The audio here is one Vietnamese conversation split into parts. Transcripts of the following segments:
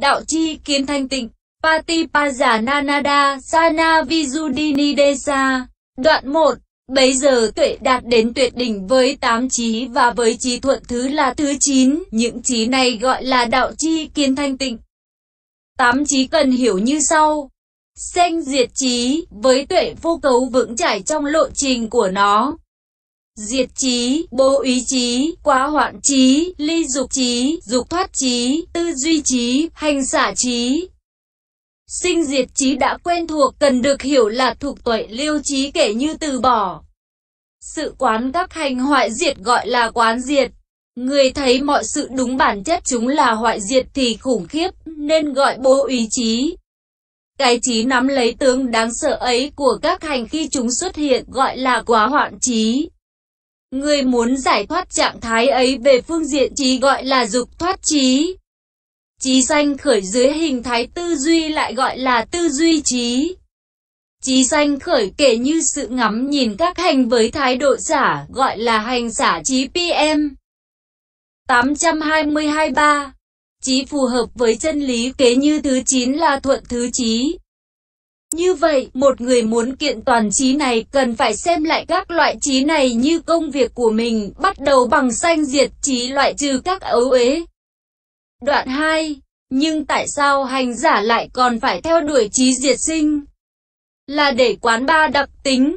Đạo Chi Kiến Thanh Tịnh, Pati Paja Nanada Sana Vijudini Desa. Đoạn 1 Bấy giờ tuệ đạt đến tuyệt đỉnh với tám trí và với trí thuận thứ là thứ chín những trí này gọi là đạo chi kiến thanh tịnh. Tám trí cần hiểu như sau. xanh diệt trí, với tuệ vô cấu vững chãi trong lộ trình của nó, diệt trí, bố ý trí, quá hoạn trí, ly dục trí, dục thoát trí, tư duy trí, hành xả trí. Sinh diệt trí đã quen thuộc cần được hiểu là thuộc tuệ lưu trí kể như từ bỏ. Sự quán các hành hoại diệt gọi là quán diệt. Người thấy mọi sự đúng bản chất chúng là hoại diệt thì khủng khiếp, nên gọi bố ý chí. Cái trí nắm lấy tướng đáng sợ ấy của các hành khi chúng xuất hiện gọi là quá hoạn trí. Người muốn giải thoát trạng thái ấy về phương diện trí gọi là dục thoát trí. Trí xanh khởi dưới hình thái tư duy lại gọi là tư duy trí. Trí xanh khởi kể như sự ngắm nhìn các hành với thái độ giả, gọi là hành giả trí PM. 822-3 Trí phù hợp với chân lý kế như thứ 9 là thuận thứ trí. Như vậy, một người muốn kiện toàn trí này cần phải xem lại các loại trí này như công việc của mình, bắt đầu bằng sanh diệt trí loại trừ các ấu ế. Đoạn 2. Nhưng tại sao hành giả lại còn phải theo đuổi trí diệt sinh? Là để quán ba đặc tính.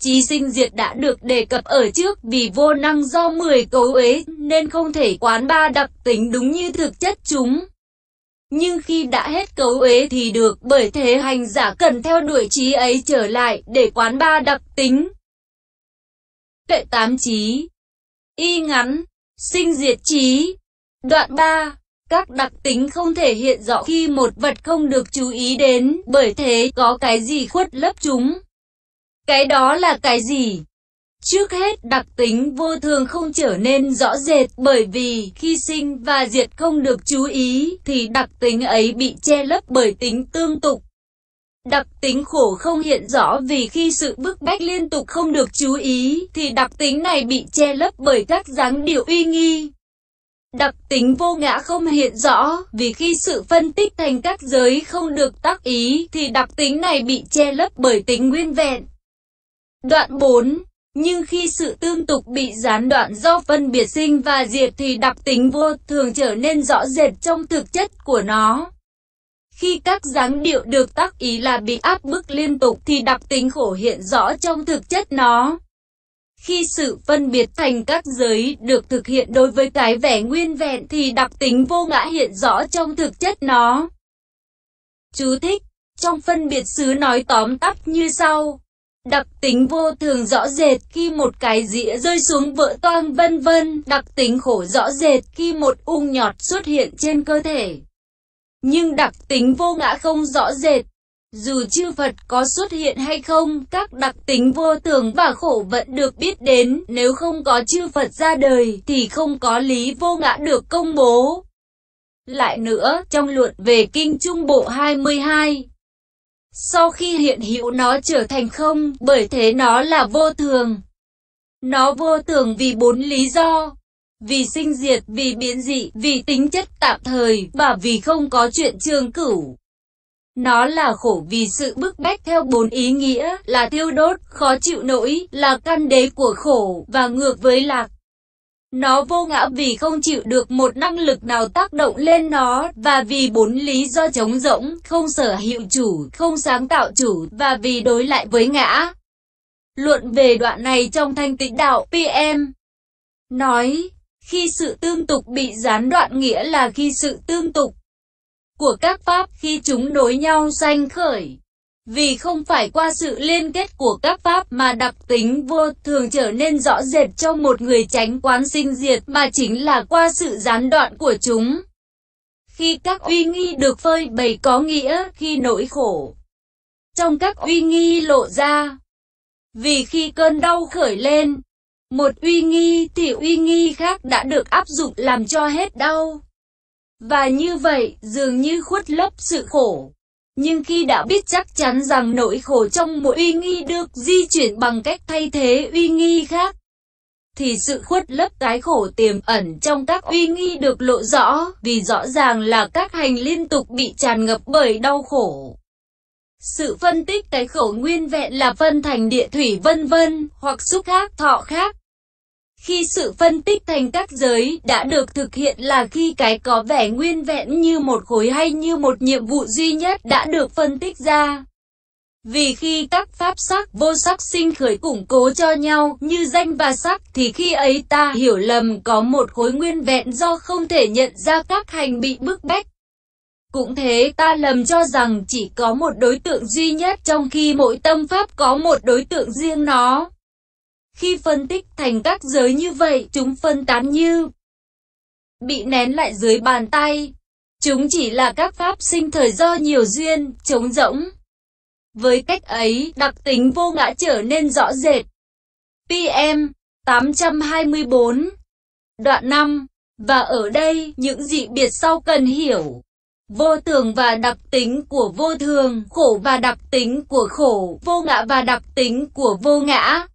Trí sinh diệt đã được đề cập ở trước vì vô năng do 10 cấu ế nên không thể quán ba đặc tính đúng như thực chất chúng. Nhưng khi đã hết cấu ế thì được, bởi thế hành giả cần theo đuổi trí ấy trở lại, để quán ba đặc tính. Kệ tám trí Y ngắn, sinh diệt trí Đoạn 3 các đặc tính không thể hiện rõ khi một vật không được chú ý đến, bởi thế có cái gì khuất lấp chúng. Cái đó là cái gì? Trước hết, đặc tính vô thường không trở nên rõ rệt bởi vì khi sinh và diệt không được chú ý thì đặc tính ấy bị che lấp bởi tính tương tục. Đặc tính khổ không hiện rõ vì khi sự bức bách liên tục không được chú ý thì đặc tính này bị che lấp bởi các dáng điệu uy nghi. Đặc tính vô ngã không hiện rõ vì khi sự phân tích thành các giới không được tác ý thì đặc tính này bị che lấp bởi tính nguyên vẹn. Đoạn 4 nhưng khi sự tương tục bị gián đoạn do phân biệt sinh và diệt thì đặc tính vô thường trở nên rõ rệt trong thực chất của nó. Khi các dáng điệu được tác ý là bị áp bức liên tục thì đặc tính khổ hiện rõ trong thực chất nó. Khi sự phân biệt thành các giới được thực hiện đối với cái vẻ nguyên vẹn thì đặc tính vô ngã hiện rõ trong thực chất nó. Chú thích, trong phân biệt xứ nói tóm tắt như sau. Đặc tính vô thường rõ rệt khi một cái dĩa rơi xuống vỡ toang vân vân. Đặc tính khổ rõ rệt khi một ung nhọt xuất hiện trên cơ thể. Nhưng đặc tính vô ngã không rõ rệt. Dù chư Phật có xuất hiện hay không, các đặc tính vô thường và khổ vẫn được biết đến. Nếu không có chư Phật ra đời, thì không có lý vô ngã được công bố. Lại nữa, trong luận về Kinh Trung Bộ 22, sau khi hiện hữu nó trở thành không, bởi thế nó là vô thường. Nó vô thường vì bốn lý do. Vì sinh diệt, vì biến dị, vì tính chất tạm thời, và vì không có chuyện trường cửu. Nó là khổ vì sự bức bách theo bốn ý nghĩa, là tiêu đốt, khó chịu nỗi, là căn đế của khổ, và ngược với lạc. Nó vô ngã vì không chịu được một năng lực nào tác động lên nó, và vì bốn lý do trống rỗng, không sở hữu chủ, không sáng tạo chủ, và vì đối lại với ngã. Luận về đoạn này trong thanh tịnh đạo PM nói, khi sự tương tục bị gián đoạn nghĩa là khi sự tương tục của các pháp khi chúng đối nhau sanh khởi vì không phải qua sự liên kết của các pháp mà đặc tính vô thường trở nên rõ rệt cho một người tránh quán sinh diệt mà chính là qua sự gián đoạn của chúng. Khi các uy nghi được phơi bày có nghĩa khi nỗi khổ trong các uy nghi lộ ra. Vì khi cơn đau khởi lên, một uy nghi thì uy nghi khác đã được áp dụng làm cho hết đau. Và như vậy dường như khuất lấp sự khổ. Nhưng khi đã biết chắc chắn rằng nỗi khổ trong mỗi uy nghi được di chuyển bằng cách thay thế uy nghi khác, thì sự khuất lấp cái khổ tiềm ẩn trong các uy nghi được lộ rõ, vì rõ ràng là các hành liên tục bị tràn ngập bởi đau khổ. Sự phân tích cái khổ nguyên vẹn là phân thành địa thủy vân vân, hoặc xúc khác, thọ khác, khi sự phân tích thành các giới đã được thực hiện là khi cái có vẻ nguyên vẹn như một khối hay như một nhiệm vụ duy nhất đã được phân tích ra. Vì khi các pháp sắc vô sắc sinh khởi củng cố cho nhau như danh và sắc thì khi ấy ta hiểu lầm có một khối nguyên vẹn do không thể nhận ra các hành bị bức bách. Cũng thế ta lầm cho rằng chỉ có một đối tượng duy nhất trong khi mỗi tâm pháp có một đối tượng riêng nó. Khi phân tích thành các giới như vậy, chúng phân tán như bị nén lại dưới bàn tay. Chúng chỉ là các pháp sinh thời do nhiều duyên, trống rỗng. Với cách ấy, đặc tính vô ngã trở nên rõ rệt. PM 824 Đoạn 5 Và ở đây, những dị biệt sau cần hiểu. Vô thường và đặc tính của vô thường, khổ và đặc tính của khổ, vô ngã và đặc tính của vô ngã.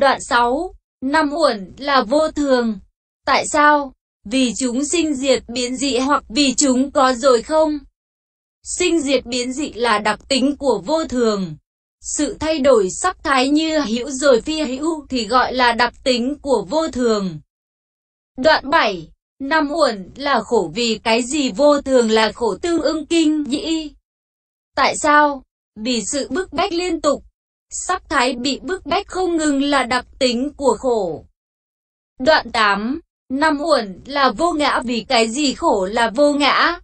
Đoạn 6. Năm uẩn là vô thường. Tại sao? Vì chúng sinh diệt biến dị hoặc vì chúng có rồi không? Sinh diệt biến dị là đặc tính của vô thường. Sự thay đổi sắc thái như hữu rồi phi hữu thì gọi là đặc tính của vô thường. Đoạn 7. Năm uẩn là khổ vì cái gì vô thường là khổ tương ưng kinh nhĩ. Tại sao? Vì sự bức bách liên tục Sắc thái bị bức bách không ngừng là đặc tính của khổ. Đoạn 8 Năm uẩn là vô ngã vì cái gì khổ là vô ngã?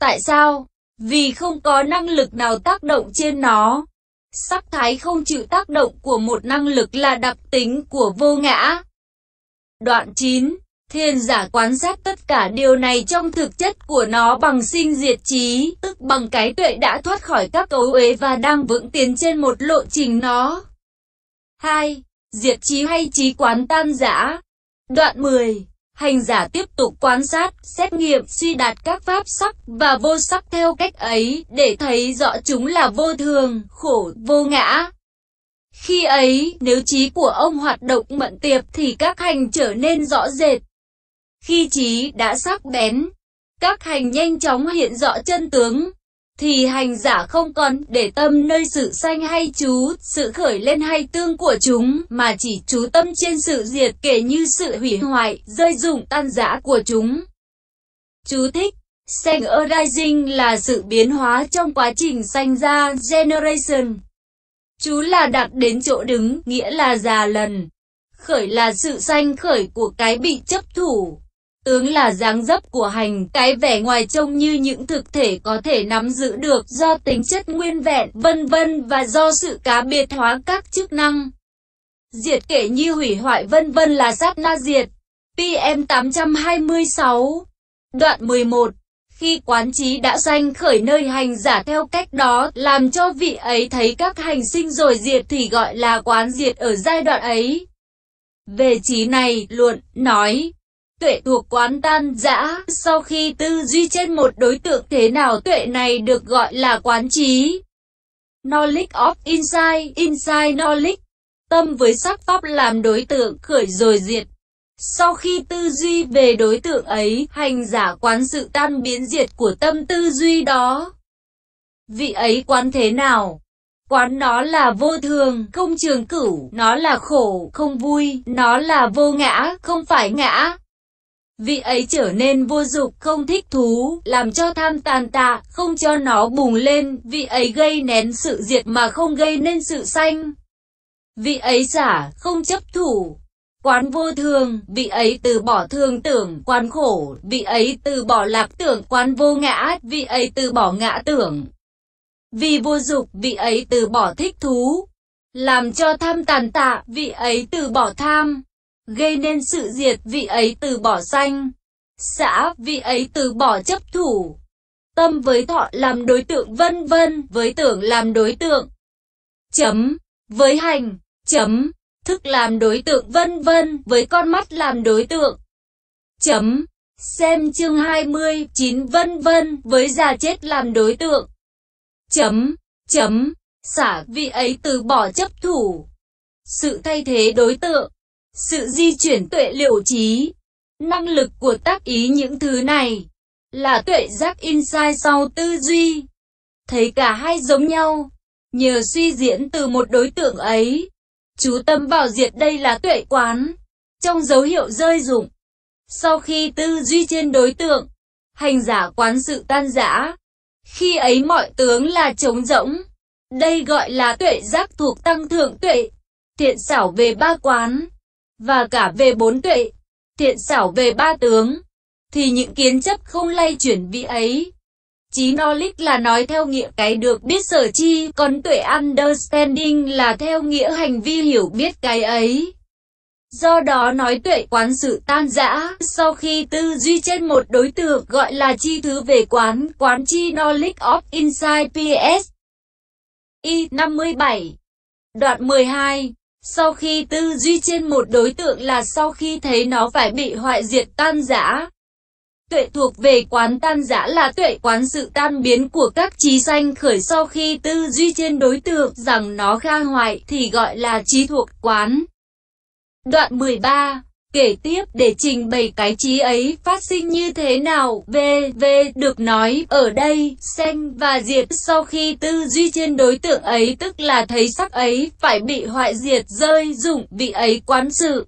Tại sao? Vì không có năng lực nào tác động trên nó. Sắc thái không chịu tác động của một năng lực là đặc tính của vô ngã. Đoạn 9 Thiên giả quan sát tất cả điều này trong thực chất của nó bằng sinh diệt trí, tức bằng cái tuệ đã thoát khỏi các cấu uế và đang vững tiến trên một lộ trình nó. 2. Diệt trí hay trí quán tan giả Đoạn 10 Hành giả tiếp tục quan sát, xét nghiệm, suy đạt các pháp sắc và vô sắc theo cách ấy để thấy rõ chúng là vô thường, khổ, vô ngã. Khi ấy, nếu trí của ông hoạt động mận tiệp thì các hành trở nên rõ rệt, khi trí đã sắc bén, các hành nhanh chóng hiện rõ chân tướng, thì hành giả không còn để tâm nơi sự sanh hay chú, sự khởi lên hay tương của chúng, mà chỉ chú tâm trên sự diệt kể như sự hủy hoại, rơi dụng tan rã của chúng. Chú thích Sanh arising là sự biến hóa trong quá trình sanh ra generation. Chú là đặt đến chỗ đứng, nghĩa là già lần. Khởi là sự sanh khởi của cái bị chấp thủ. Tướng là dáng dấp của hành, cái vẻ ngoài trông như những thực thể có thể nắm giữ được do tính chất nguyên vẹn, vân vân và do sự cá biệt hóa các chức năng. Diệt kể như hủy hoại vân vân là sát na diệt. PM826 Đoạn 11 Khi quán trí đã sanh khởi nơi hành giả theo cách đó, làm cho vị ấy thấy các hành sinh rồi diệt thì gọi là quán diệt ở giai đoạn ấy. Về trí này, luận, nói tuệ thuộc quán tan dã sau khi tư duy trên một đối tượng thế nào tuệ này được gọi là quán trí. Knowledge of insight, insight knowledge, tâm với sắc pháp làm đối tượng khởi rồi diệt. Sau khi tư duy về đối tượng ấy, hành giả quán sự tan biến diệt của tâm tư duy đó. Vị ấy quán thế nào? Quán nó là vô thường, không trường cửu, nó là khổ, không vui, nó là vô ngã, không phải ngã, Vị ấy trở nên vô dục, không thích thú, làm cho tham tàn tạ, không cho nó bùng lên, vị ấy gây nén sự diệt mà không gây nên sự sanh. Vị ấy giả, không chấp thủ, quán vô thường, vị ấy từ bỏ thương tưởng, quán khổ, vị ấy từ bỏ lạc tưởng, quán vô ngã, vị ấy từ bỏ ngã tưởng. Vì vô dục, vị ấy từ bỏ thích thú, làm cho tham tàn tạ, vị ấy từ bỏ tham gây nên sự diệt vị ấy từ bỏ sanh, xã vị ấy từ bỏ chấp thủ, tâm với thọ làm đối tượng vân vân với tưởng làm đối tượng, chấm, với hành, chấm, thức làm đối tượng vân vân với con mắt làm đối tượng, chấm, xem chương 29 vân vân với già chết làm đối tượng, chấm, chấm, xả vị ấy từ bỏ chấp thủ, sự thay thế đối tượng sự di chuyển tuệ liệu trí. Năng lực của tác ý những thứ này là tuệ giác insight sau tư duy. Thấy cả hai giống nhau, nhờ suy diễn từ một đối tượng ấy, chú tâm vào diệt đây là tuệ quán, trong dấu hiệu rơi dụng. Sau khi tư duy trên đối tượng, hành giả quán sự tan giã, khi ấy mọi tướng là trống rỗng. Đây gọi là tuệ giác thuộc tăng thượng tuệ, thiện xảo về ba quán và cả về bốn tuệ, thiện xảo về ba tướng, thì những kiến chấp không lay chuyển vị ấy. Chí knowledge là nói theo nghĩa cái được biết sở chi, còn tuệ understanding là theo nghĩa hành vi hiểu biết cái ấy. Do đó nói tuệ quán sự tan rã, sau khi tư duy trên một đối tượng gọi là chi thứ về quán, quán chi knowledge of inside PS. Y 57 Đoạn 12 sau khi tư duy trên một đối tượng là sau khi thấy nó phải bị hoại diệt tan rã. Tuệ thuộc về quán tan rã là tuệ quán sự tan biến của các trí sanh khởi sau khi tư duy trên đối tượng rằng nó kha hoại thì gọi là trí thuộc quán. Đoạn 13 Kể tiếp để trình bày cái trí ấy phát sinh như thế nào, v.v. được nói ở đây, sanh và diệt sau khi tư duy trên đối tượng ấy tức là thấy sắc ấy phải bị hoại diệt rơi dụng vị ấy quán sự.